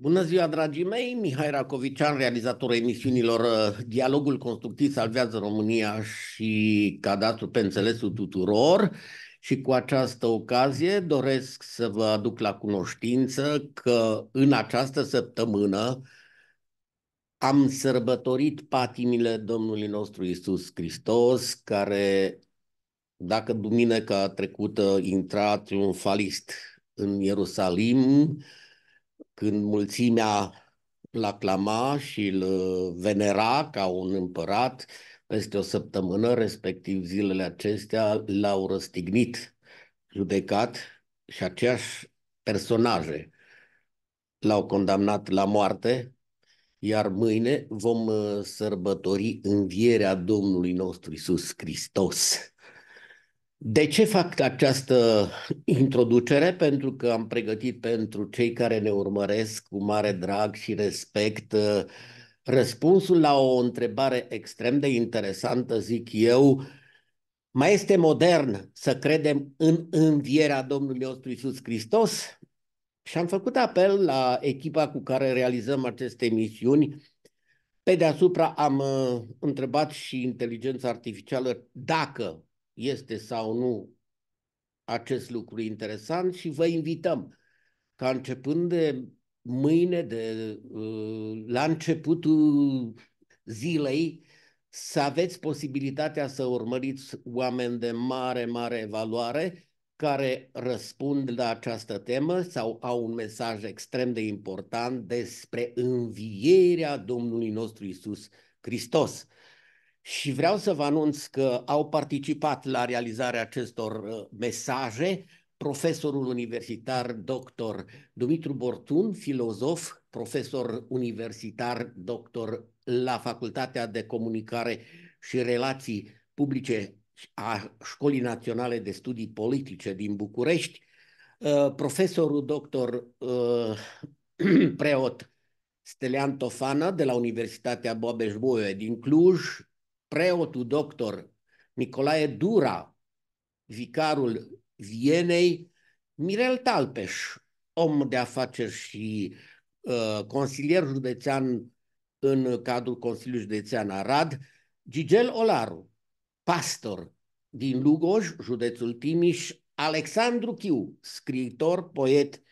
Bună ziua, dragii mei! Mihai Racovician, realizator emisiunilor uh, Dialogul Constructiv Salvează România și Cadastru pe înțelesul tuturor. Și cu această ocazie doresc să vă aduc la cunoștință că în această săptămână am sărbătorit patimile Domnului nostru Isus Hristos, care, dacă duminica trecută uh, intra triumfalist în Ierusalim, când mulțimea îl aclama și îl uh, venera ca un împărat, peste o săptămână, respectiv zilele acestea, l-au răstignit, judecat și aceeași personaje l-au condamnat la moarte, iar mâine vom uh, sărbători învierea Domnului nostru Isus Hristos. De ce fac această introducere? Pentru că am pregătit pentru cei care ne urmăresc cu mare drag și respect uh, răspunsul la o întrebare extrem de interesantă, zic eu. Mai este modern să credem în învierea Domnului nostru Isus Hristos? Și am făcut apel la echipa cu care realizăm aceste emisiuni. Pe deasupra am uh, întrebat și inteligența artificială dacă este sau nu acest lucru interesant și vă invităm ca începând de mâine, de, uh, la începutul zilei, să aveți posibilitatea să urmăriți oameni de mare, mare valoare care răspund la această temă sau au un mesaj extrem de important despre învierea Domnului nostru Isus Hristos și vreau să vă anunț că au participat la realizarea acestor uh, mesaje profesorul universitar dr. Dumitru Bortun, filozof, profesor universitar dr. la Facultatea de Comunicare și Relații Publice a Școlii Naționale de Studii Politice din București, uh, profesorul doctor uh, preot Stelian Tofana de la Universitatea boabeș din Cluj, preotul doctor Nicolae Dura, vicarul Vienei, Mirel Talpeș, om de afaceri și uh, consilier județean în cadrul Consiliului Județean Arad, Gigel Olaru, pastor din Lugoj, județul Timiș, Alexandru Chiu, scriitor, poet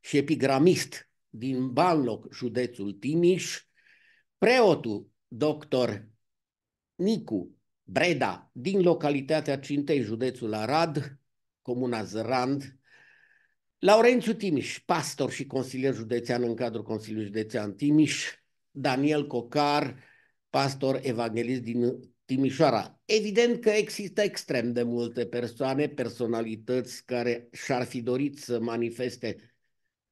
și epigramist din Banloc, județul Timiș, preotul doctor Nicu Breda, din localitatea Cintei, județul Arad, comuna Zărand, Laurențiu Timiș, pastor și consilier județean în cadrul Consiliului Județean Timiș, Daniel Cocar, pastor evanghelist din Timișoara. Evident că există extrem de multe persoane, personalități care și-ar fi dorit să manifeste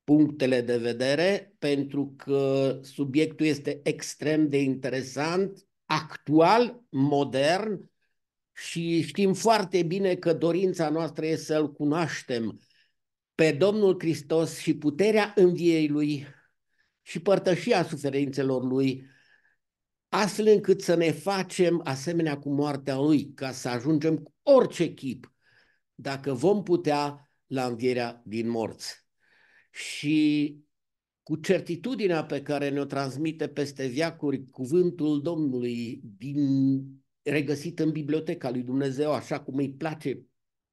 punctele de vedere, pentru că subiectul este extrem de interesant actual, modern și știm foarte bine că dorința noastră este să-L cunoaștem pe Domnul Hristos și puterea înviei Lui și părtășia suferințelor Lui, astfel încât să ne facem asemenea cu moartea Lui, ca să ajungem cu orice chip, dacă vom putea, la învierea din morți. Și cu certitudinea pe care ne-o transmite peste viacuri cuvântul Domnului din, regăsit în biblioteca lui Dumnezeu, așa cum îi place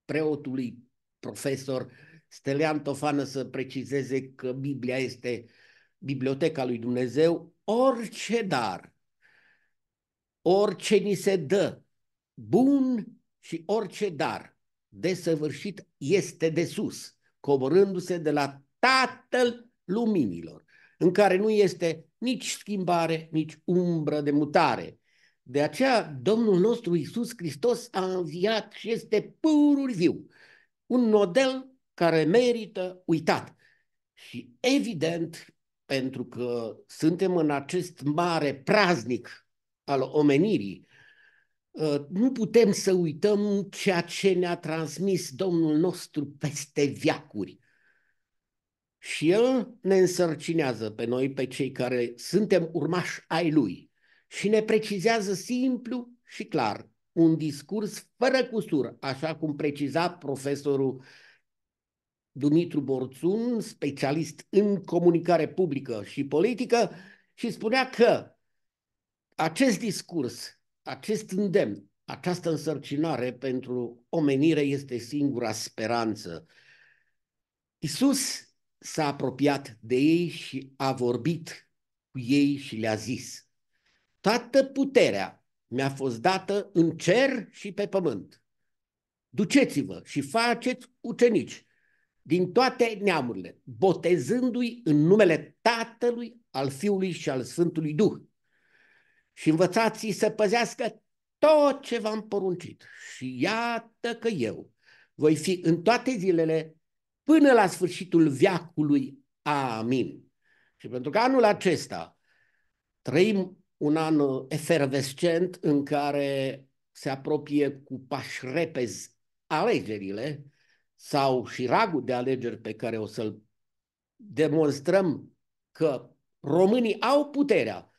preotului profesor Stelian Tofană să precizeze că Biblia este biblioteca lui Dumnezeu, orice dar, orice ni se dă, bun și orice dar, desăvârșit este de sus, coborându-se de la Tatăl luminilor, în care nu este nici schimbare, nici umbră de mutare. De aceea, Domnul nostru Isus Hristos a înviat și este purul viu, un model care merită uitat. Și evident, pentru că suntem în acest mare praznic al omenirii, ă, nu putem să uităm ceea ce ne-a transmis Domnul nostru peste viacuri și El ne însărcinează pe noi, pe cei care suntem urmași ai Lui și ne precizează simplu și clar un discurs fără cusură, așa cum preciza profesorul Dumitru Borțun, specialist în comunicare publică și politică, și spunea că acest discurs, acest îndemn, această însărcinare pentru omenire este singura speranță. Isus s-a apropiat de ei și a vorbit cu ei și le-a zis, Toată puterea mi-a fost dată în cer și pe pământ. Duceți-vă și faceți ucenici din toate neamurile, botezându-i în numele Tatălui, al Fiului și al Sfântului Duh. Și învățați-i să păzească tot ce v-am poruncit. Și iată că eu voi fi în toate zilele până la sfârșitul veacului. Amin. Și pentru că anul acesta trăim un an efervescent în care se apropie cu pași repezi alegerile sau și ragul de alegeri pe care o să-l demonstrăm că românii au puterea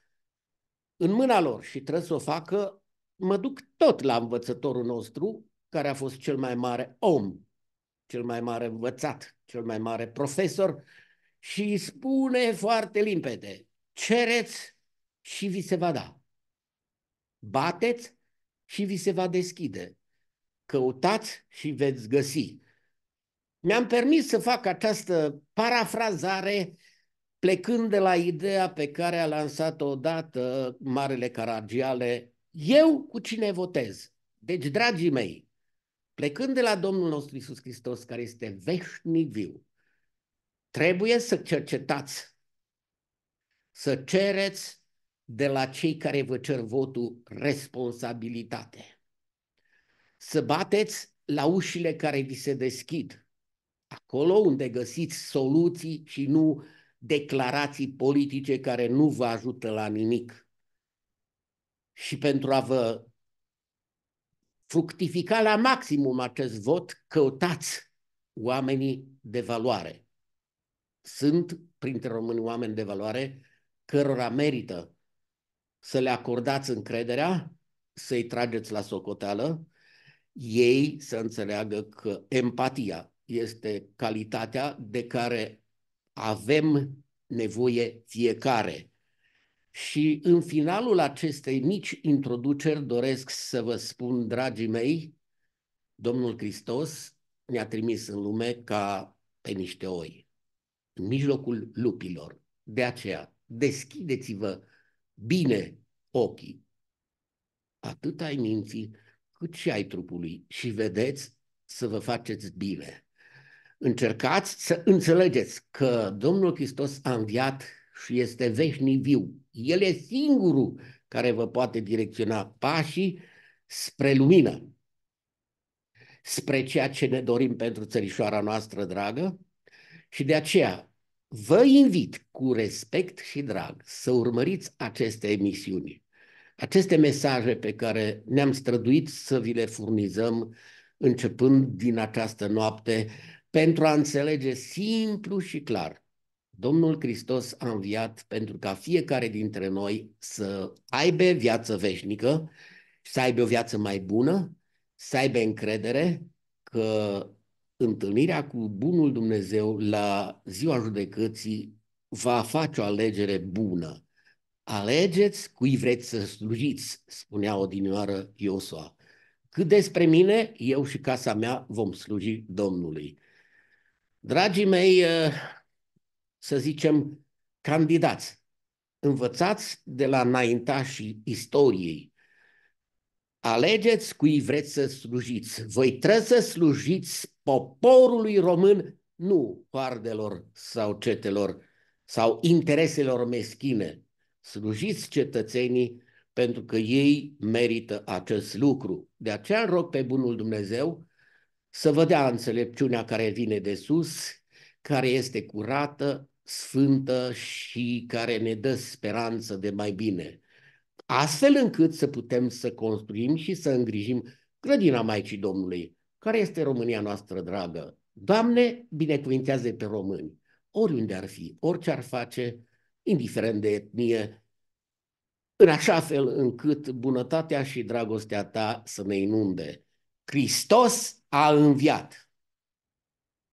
în mâna lor și trebuie să o facă, mă duc tot la învățătorul nostru, care a fost cel mai mare om cel mai mare învățat, cel mai mare profesor, și îi spune foarte limpede, cereți și vi se va da. Bateți și vi se va deschide. Căutați și veți găsi. Mi-am permis să fac această parafrazare plecând de la ideea pe care a lansat-o odată Marele Caragiale, eu cu cine votez. Deci, dragii mei, Plecând de la Domnul nostru Isus Hristos, care este veșnic viu, trebuie să cercetați, să cereți de la cei care vă cer votul responsabilitate. Să bateți la ușile care vi se deschid, acolo unde găsiți soluții și nu declarații politice care nu vă ajută la nimic. Și pentru a vă fructifica la maximum acest vot, căutați oamenii de valoare. Sunt printre români oameni de valoare cărora merită să le acordați încrederea, să-i trageți la socoteală, ei să înțeleagă că empatia este calitatea de care avem nevoie fiecare și în finalul acestei mici introduceri doresc să vă spun, dragii mei, Domnul Hristos ne-a trimis în lume ca pe niște oi, în mijlocul lupilor. De aceea, deschideți-vă bine ochii, atât ai minții, cât și ai trupului și vedeți să vă faceți bine. Încercați să înțelegeți că Domnul Hristos a înviat și este veșnic viu el e singurul care vă poate direcționa pașii spre lumină, spre ceea ce ne dorim pentru țărișoara noastră dragă și de aceea vă invit cu respect și drag să urmăriți aceste emisiuni, aceste mesaje pe care ne-am străduit să vi le furnizăm începând din această noapte pentru a înțelege simplu și clar Domnul Hristos a înviat pentru ca fiecare dintre noi să aibă viață veșnică, să aibă o viață mai bună, să aibă încredere că întâlnirea cu bunul Dumnezeu la ziua judecății va face o alegere bună. Alegeți cui vreți să slujiți, spunea odinioară Iosua. Cât despre mine, eu și casa mea vom sluji Domnului. Dragii mei, să zicem, candidați, învățați de la înaintașii istoriei. Alegeți cui vreți să slujiți. Voi trebuie să slujiți poporului român, nu hoardelor sau cetelor sau intereselor meschine. Slujiți cetățenii pentru că ei merită acest lucru. De aceea rog pe bunul Dumnezeu să vă dea înțelepciunea care vine de sus, care este curată, sfântă și care ne dă speranță de mai bine, astfel încât să putem să construim și să îngrijim grădina Maicii Domnului, care este România noastră dragă. Doamne, binecuvintează pe români, oriunde ar fi, orice ar face, indiferent de etnie, în așa fel încât bunătatea și dragostea ta să ne inunde. Hristos a înviat!